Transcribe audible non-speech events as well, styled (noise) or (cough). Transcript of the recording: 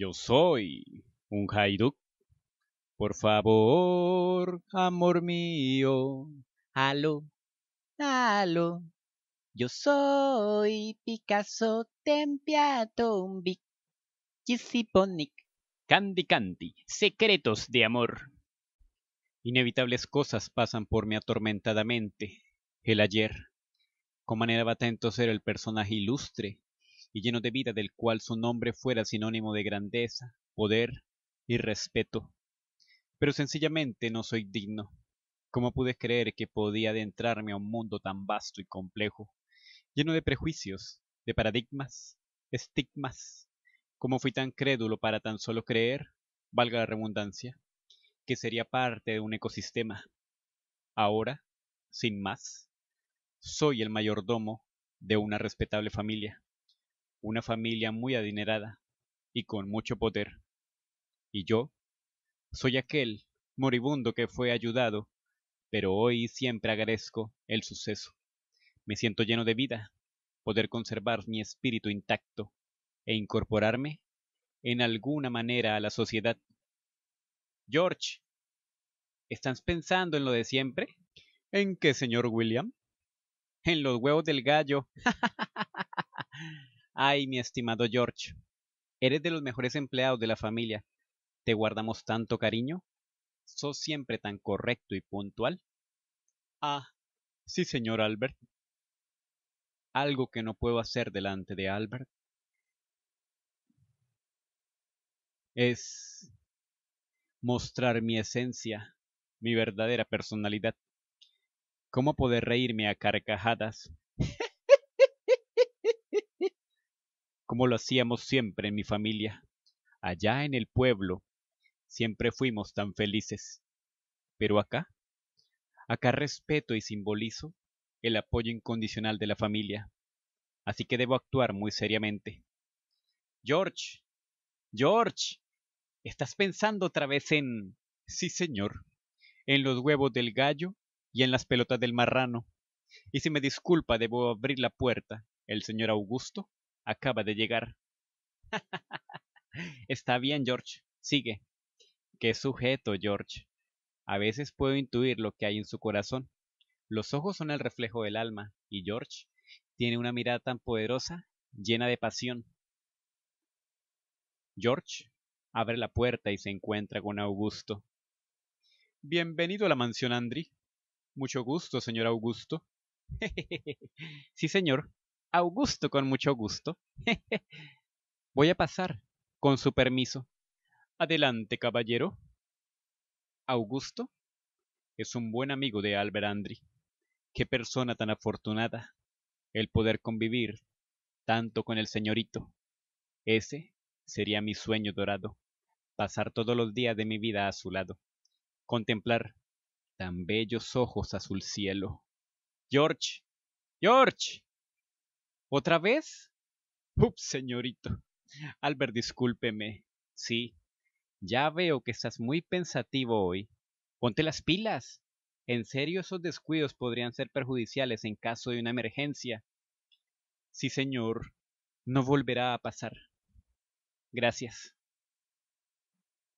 Yo soy un Haiduk. Por favor, amor mío. Aló, aló. Yo soy Picasso un Kissiponic. Candy Candy. Secretos de amor. Inevitables cosas pasan por mi atormentadamente. El ayer. Cómo anhelaba tanto ser el personaje ilustre y lleno de vida del cual su nombre fuera sinónimo de grandeza, poder y respeto. Pero sencillamente no soy digno. ¿Cómo pude creer que podía adentrarme a un mundo tan vasto y complejo, lleno de prejuicios, de paradigmas, estigmas? ¿Cómo fui tan crédulo para tan solo creer, valga la redundancia, que sería parte de un ecosistema? Ahora, sin más, soy el mayordomo de una respetable familia una familia muy adinerada y con mucho poder. Y yo soy aquel moribundo que fue ayudado, pero hoy siempre agradezco el suceso. Me siento lleno de vida, poder conservar mi espíritu intacto e incorporarme en alguna manera a la sociedad. George, ¿estás pensando en lo de siempre? ¿En qué, señor William? En los huevos del gallo. (laughs) Ay, mi estimado George, eres de los mejores empleados de la familia. ¿Te guardamos tanto cariño? ¿Sos siempre tan correcto y puntual? Ah, sí, señor Albert. Algo que no puedo hacer delante de Albert es mostrar mi esencia, mi verdadera personalidad. ¿Cómo poder reírme a carcajadas como lo hacíamos siempre en mi familia. Allá en el pueblo siempre fuimos tan felices. Pero acá, acá respeto y simbolizo el apoyo incondicional de la familia. Así que debo actuar muy seriamente. George, George, ¿estás pensando otra vez en... Sí, señor, en los huevos del gallo y en las pelotas del marrano. Y si me disculpa, debo abrir la puerta. El señor Augusto acaba de llegar. (laughs) Está bien, George, sigue. Qué sujeto, George. A veces puedo intuir lo que hay en su corazón. Los ojos son el reflejo del alma, y George tiene una mirada tan poderosa, llena de pasión. George abre la puerta y se encuentra con Augusto. Bienvenido a la mansión Andri. Mucho gusto, señor Augusto. (laughs) sí, señor. Augusto con mucho gusto. (laughs) Voy a pasar, con su permiso. Adelante, caballero. Augusto es un buen amigo de Albert Andri. Qué persona tan afortunada el poder convivir tanto con el señorito. Ese sería mi sueño dorado, pasar todos los días de mi vida a su lado, contemplar tan bellos ojos azul cielo. George, George, ¿Otra vez? Ups, señorito. Albert, discúlpeme. Sí, ya veo que estás muy pensativo hoy. Ponte las pilas. En serio, esos descuidos podrían ser perjudiciales en caso de una emergencia. Sí, señor. No volverá a pasar. Gracias.